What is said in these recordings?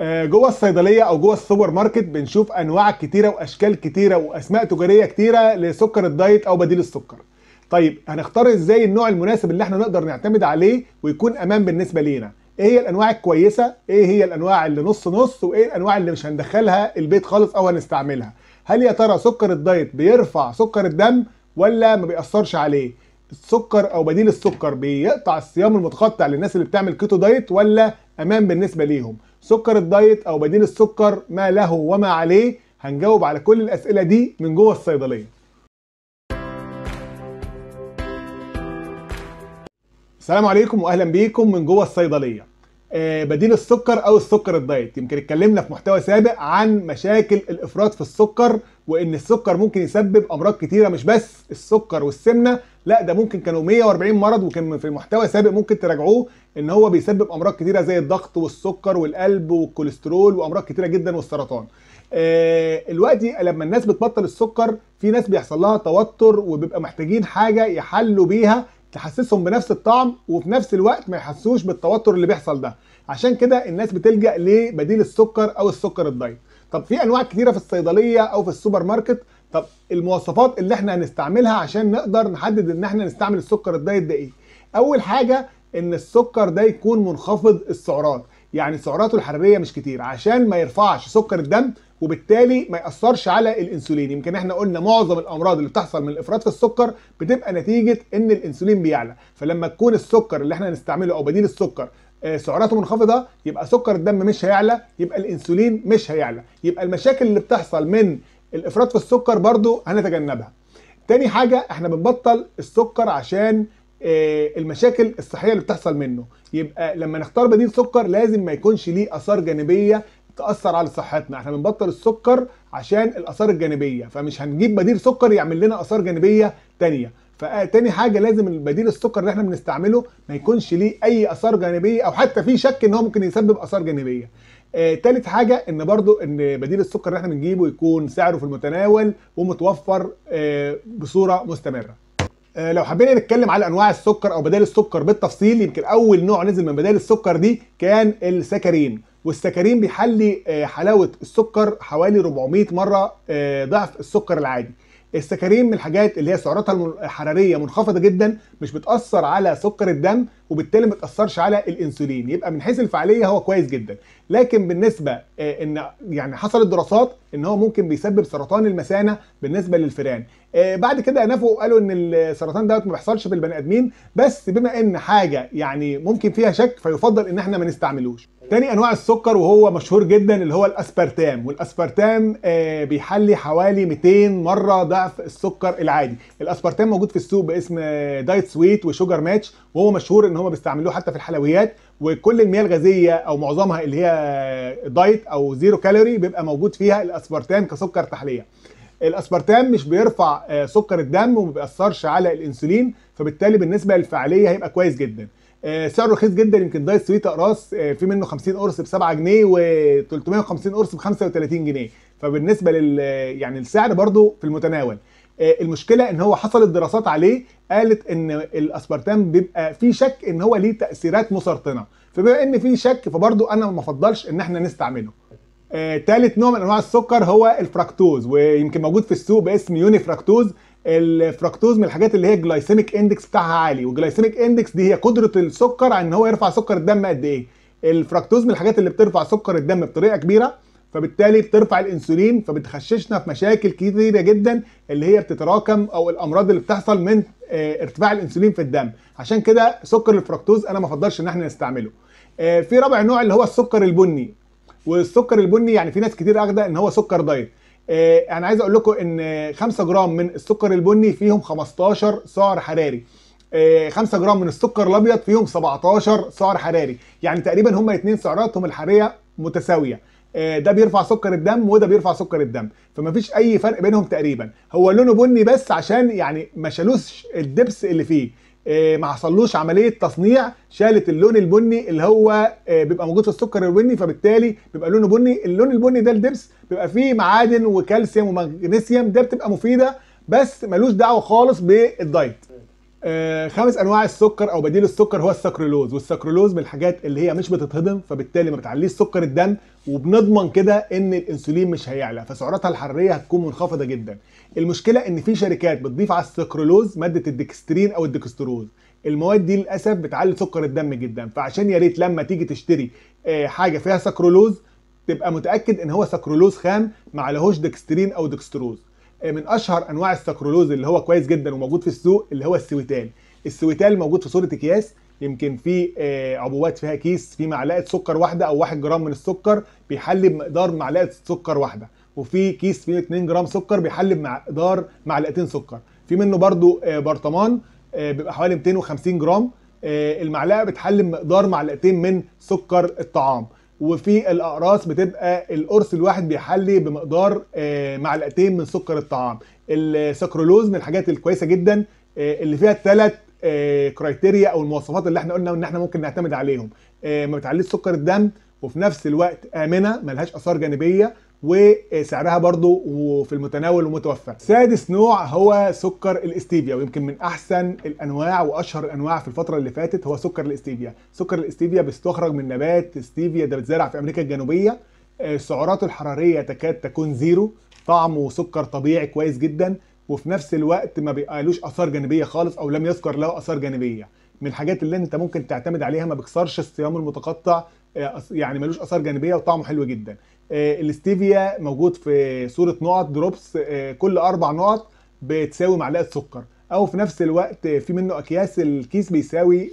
آه، جوه الصيدليه او جوه السوبر ماركت بنشوف انواع كتيره واشكال كتيره واسماء تجاريه كتيره لسكر الدايت او بديل السكر طيب هنختار ازاي النوع المناسب اللي احنا نقدر نعتمد عليه ويكون امان بالنسبه لينا ايه هي الانواع الكويسه ايه هي الانواع اللي نص نص وايه الانواع اللي مش هندخلها البيت خالص او هنستعملها هل يا ترى سكر الدايت بيرفع سكر الدم ولا ما بيأثرش عليه السكر او بديل السكر بيقطع الصيام المتقطع للناس اللي بتعمل كيتو دايت ولا امان بالنسبه ليهم سكر الدايت او بديل السكر ما له وما عليه هنجاوب على كل الاسئله دي من جوه الصيدليه السلام عليكم واهلا بيكم من جوه الصيدليه آه، بديل السكر او السكر الدايت يمكن اتكلمنا في محتوى سابق عن مشاكل الافراط في السكر وان السكر ممكن يسبب امراض كتيره مش بس السكر والسمنه لا ده ممكن كانوا 140 مرض وكان في محتوى سابق ممكن تراجعوه ان هو بيسبب امراض كتيره زي الضغط والسكر والقلب والكوليسترول وامراض كتيره جدا والسرطان دلوقتي آه، لما الناس بتبطل السكر في ناس بيحصل لها توتر وبيبقى محتاجين حاجه يحلوا بيها تحسسهم بنفس الطعم وفي نفس الوقت ما يحسوش بالتوتر اللي بيحصل ده عشان كده الناس بتلجا لبديل السكر او السكر الدايت طب في انواع كتيره في الصيدليه او في السوبر ماركت طب المواصفات اللي احنا هنستعملها عشان نقدر نحدد ان احنا نستعمل السكر الدايت ده ايه اول حاجه ان السكر ده يكون منخفض السعرات يعني سعراته الحراريه مش كتير عشان ما يرفعش سكر الدم وبالتالي ما ياثرش على الانسولين يمكن احنا قلنا معظم الامراض اللي بتحصل من الافراط في السكر بتبقى نتيجه ان الانسولين بيعلى فلما تكون السكر اللي احنا هنستعمله او بديل السكر آه، سعراته منخفضه يبقى سكر الدم مش هيعلى يبقى الانسولين مش هيعلى يبقى المشاكل اللي بتحصل من الافراط في السكر برضو هنتجنبها تاني حاجه احنا بنبطل السكر عشان آه، المشاكل الصحيه اللي بتحصل منه يبقى لما نختار بديل سكر لازم ما يكونش ليه اثار جانبيه تاثر على صحتنا احنا بنبطل السكر عشان الاثار الجانبيه فمش هنجيب بديل سكر يعمل لنا اثار جانبيه تانية فتاني حاجه لازم بديل السكر اللي احنا بنستعمله ما يكونش ليه اي اثار جانبيه او حتى في شك ان هو ممكن يسبب اثار جانبيه آه، تالت حاجة ان برضو ان بديل السكر اللي احنا بنجيبه يكون سعره في المتناول ومتوفر آه، بصورة مستمرة آه، لو حبينا نتكلم على انواع السكر او بدائل السكر بالتفصيل يمكن اول نوع نزل من بدائل السكر دي كان السكرين والسكرين بيحلي آه، حلاوه السكر حوالي 400 مره آه، ضعف السكر العادي السكرين من الحاجات اللي هي سعراتها الحراريه منخفضه جدا مش بتاثر على سكر الدم وبالتالي ما بتاثرش على الانسولين يبقى من حيث الفعاليه هو كويس جدا لكن بالنسبه آه، ان يعني حصلت دراسات ان هو ممكن بيسبب سرطان المثانه بالنسبه للفئران بعد كده نفوا وقالوا ان السرطان دوت ما بيحصلش في البني ادمين بس بما ان حاجه يعني ممكن فيها شك فيفضل ان احنا ما نستعملوش تاني انواع السكر وهو مشهور جدا اللي هو الاسبرتام والاسبرتام آه، بيحلي حوالي 200 مره ضعف السكر العادي الاسبرتام موجود في السوق باسم آه، دايت سويت وشوجر ماتش وهو مشهور ان هم بيستعملوه حتى في الحلويات وكل المياه الغازيه او معظمها اللي هي آه، دايت او زيرو كالوري بيبقى موجود فيها الاسبرتام كسكر تحليه الاسبرتام مش بيرفع سكر الدم وما بيأثرش على الانسولين فبالتالي بالنسبه للفعاليه هيبقى كويس جدا آه، سعره رخيص جدا يمكن دايس سويت اقراص آه، في منه 50 قرص ب 7 جنيه و350 قرص ب 35 جنيه فبالنسبه لل يعني السعر برضه في المتناول آه، المشكله ان هو حصلت دراسات عليه قالت ان الاسبرتام بيبقى في شك ان هو ليه تاثيرات مسرطنه فبما ان في شك فبرضه انا ما بفضلش ان احنا نستعمله ثالث آه، تالت نوع من انواع السكر هو الفركتوز ويمكن موجود في السوق باسم يوني فركتوز الفركتوز من الحاجات اللي هي الجلايسيميك اندكس بتاعها عالي والجلايسيميك اندكس دي هي قدره السكر على ان هو يرفع سكر الدم قد ايه الفركتوز من الحاجات اللي بترفع سكر الدم بطريقه كبيره فبالتالي بترفع الانسولين فبتخششنا في مشاكل كتيره جدا اللي هي بتتراكم او الامراض اللي بتحصل من آه، ارتفاع الانسولين في الدم عشان كده سكر الفركتوز انا ما افضلش ان احنا نستعمله آه، في رابع نوع اللي هو السكر البني والسكر البني يعني في ناس كتير اخده ان هو سكر دايت آه، انا عايز اقول لكم ان 5 جرام من السكر البني فيهم 15 سعر حراري 5 آه، جرام من السكر الابيض فيهم 17 سعر حراري يعني تقريبا هما الاثنين سعراتهم الحراريه متساويه آه، ده بيرفع سكر الدم وده بيرفع سكر الدم فمفيش اي فرق بينهم تقريبا هو لونه بني بس عشان يعني ما شالوش الدبس اللي فيه آه، ما حصلوش عمليه تصنيع شالت اللون البني اللي هو آه، بيبقى موجود في السكر البني فبالتالي بيبقى لونه بني اللون البني ده الدبس بيبقى فيه معادن وكالسيوم ومغنيسيوم ده بتبقى مفيده بس ملوش دعوه خالص بالدايت آه، خمس انواع السكر او بديل السكر هو السكرولوز والسكرولوز من الحاجات اللي هي مش بتتهضم فبالتالي ما بتعليش سكر الدم وبنضمن كده ان الانسولين مش هيعلى فسعراتها الحراريه هتكون منخفضه جدا المشكله ان في شركات بتضيف على السكرولوز ماده الدكسترين او الدكستروز المواد دي للاسف بتعلي سكر الدم جدا فعشان يا ريت لما تيجي تشتري آه، حاجه فيها سكرولوز تبقى متاكد ان هو سكرولوز خام ما عليهوش دكسترين او دكستروز من اشهر انواع السكرولوز اللي هو كويس جدا وموجود في السوق اللي هو السويتال السويتال موجود في صوره اكياس يمكن في آه، عبوات فيها كيس في معلقه سكر واحده او 1 جرام من السكر بيحلي بمقدار معلقه سكر واحده وفي كيس فيه 2 جرام سكر بيحلي بمقدار معلقتين سكر في منه برضو آه، برطمان آه، بيبقى حوالي 250 جرام المعلقه بتحلي بمقدار معلقتين من سكر الطعام وفي الاقراص بتبقى القرص الواحد بيحلي بمقدار آه، معلقتين من سكر الطعام السكرولوز من الحاجات الكويسه جدا آه، اللي فيها الثلاث آه، كرايتيريا او المواصفات اللي احنا قلنا ان احنا ممكن نعتمد عليهم ما بتعليش سكر الدم وفي نفس الوقت امنه ملهاش اثار جانبيه وسعرها برضو وفي المتناول ومتوفر سادس نوع هو سكر الاستيفيا ويمكن من احسن الانواع واشهر الانواع في الفتره اللي فاتت هو سكر الاستيفيا سكر الاستيفيا بيستخرج من نبات استيفيا ده بتزرع في امريكا الجنوبيه آه، سعراته الحراريه تكاد تكون زيرو طعمه سكر طبيعي كويس جدا وفي نفس الوقت ما بيقالوش اثار جانبيه خالص او لم يذكر له اثار جانبيه من الحاجات اللي انت ممكن تعتمد عليها ما بيكسرش الصيام المتقطع آه، يعني ملوش اثار جانبيه وطعمه حلو جدا آه، الاستيفيا موجود في صوره نقط دروبس آه، كل اربع نقط بتساوي معلقه سكر او في نفس الوقت في منه اكياس الكيس بيساوي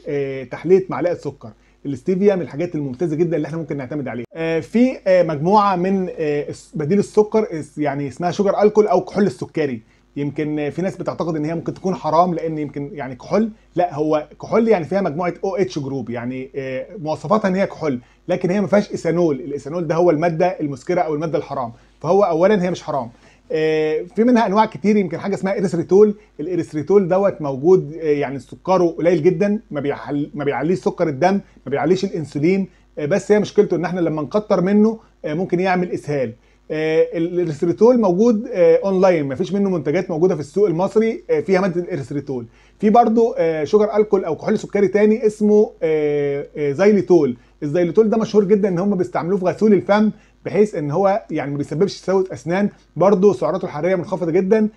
تحليه معلقه سكر الاستيفيا من الحاجات الممتازه جدا اللي احنا ممكن نعتمد عليها في مجموعه من بديل السكر يعني اسمها شوجر الكول او كحول السكري يمكن في ناس بتعتقد ان هي ممكن تكون حرام لان يمكن يعني كحول لا هو كحول يعني فيها مجموعه او اتش جروب يعني آه، مواصفاتها ان هي كحول لكن هي ما فيهاش ايثانول الايثانول ده هو الماده المسكره او الماده الحرام فهو اولا هي مش حرام آه، في منها انواع كتير يمكن حاجه اسمها اريثريتول الاريثريتول دوت موجود آه، يعني سكره قليل جدا ما ما بيعليش سكر الدم ما بيعليش الانسولين بس هي مشكلته ان احنا لما نكتر منه ممكن يعمل اسهال آه، الاريثريتول موجود اونلاين آه، مفيش منه منتجات موجوده في السوق المصري آه، فيها ماده الاريثريتول في برضه شوجر الكول او كحول سكري تاني اسمه زيليتول الزيليتول ده مشهور جدا ان هم بيستعملوه في غسول الفم بحيث ان هو يعني ما بيسببش تسوس اسنان برضه سعراته الحراريه منخفضه جدا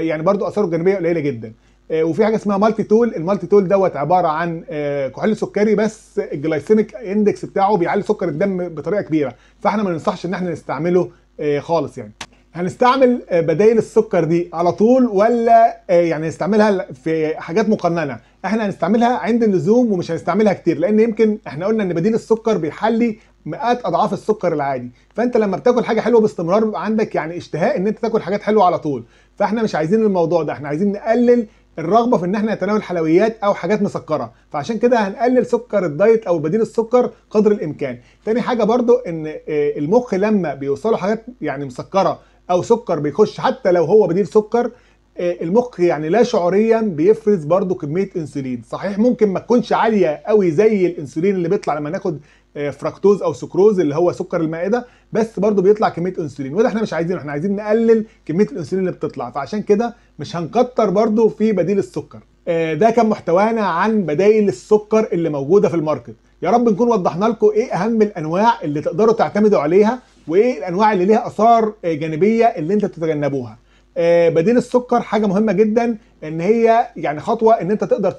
يعني برضه اثاره الجانبيه قليله جدا آه، وفي حاجه اسمها مالتي تول المالتي تول دوت عباره عن آه، كحول سكري بس الجلايسيميك اندكس بتاعه بيعلي سكر الدم بطريقه كبيره فاحنا ما ننصحش ان احنا نستعمله آه، خالص يعني هنستعمل بدائل السكر دي على طول ولا يعني نستعملها في حاجات مقننه احنا هنستعملها عند اللزوم ومش هنستعملها كتير لان يمكن احنا قلنا ان بديل السكر بيحلي مئات اضعاف السكر العادي فانت لما بتاكل حاجه حلوه باستمرار بيبقى عندك يعني اشتهاء ان انت تاكل حاجات حلوه على طول فاحنا مش عايزين الموضوع ده احنا عايزين نقلل الرغبه في ان احنا نتناول حلويات او حاجات مسكره فعشان كده هنقلل سكر الدايت او بديل السكر قدر الامكان تاني حاجه برضو ان آه، المخ لما بيوصله حاجات يعني مسكره او سكر بيخش حتى لو هو بديل سكر آه، المخ يعني لا شعوريا بيفرز برضو كميه انسولين صحيح ممكن ما تكونش عاليه قوي زي الانسولين اللي بيطلع لما ناخد فراكتوز آه، او سكروز اللي هو سكر المائده بس برضو بيطلع كميه انسولين وده احنا مش عايزينه احنا عايزين نقلل كميه الانسولين اللي بتطلع فعشان كده مش هنكتر برضو في بديل السكر آه، ده كان محتوانا عن بدائل السكر اللي موجوده في الماركت يا رب نكون وضحنا لكم ايه اهم الانواع اللي تقدروا تعتمدوا عليها وايه الانواع اللي ليها اثار آه، جانبيه اللي انت تتجنبوها آه، بديل السكر حاجه مهمه جدا ان هي يعني خطوه ان انت تقدر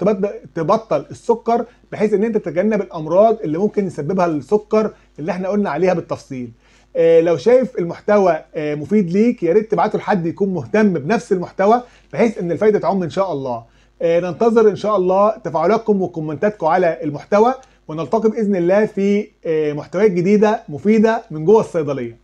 تبطل السكر بحيث ان انت تتجنب الامراض اللي ممكن يسببها السكر اللي احنا قلنا عليها بالتفصيل آه، لو شايف المحتوى آه، مفيد ليك يا ريت تبعته لحد يكون مهتم بنفس المحتوى بحيث ان الفايده تعم ان شاء الله ننتظر ان شاء الله تفاعلاتكم وكومنتاتكم على المحتوى ونلتقي باذن الله في محتويات جديده مفيده من جوه الصيدليه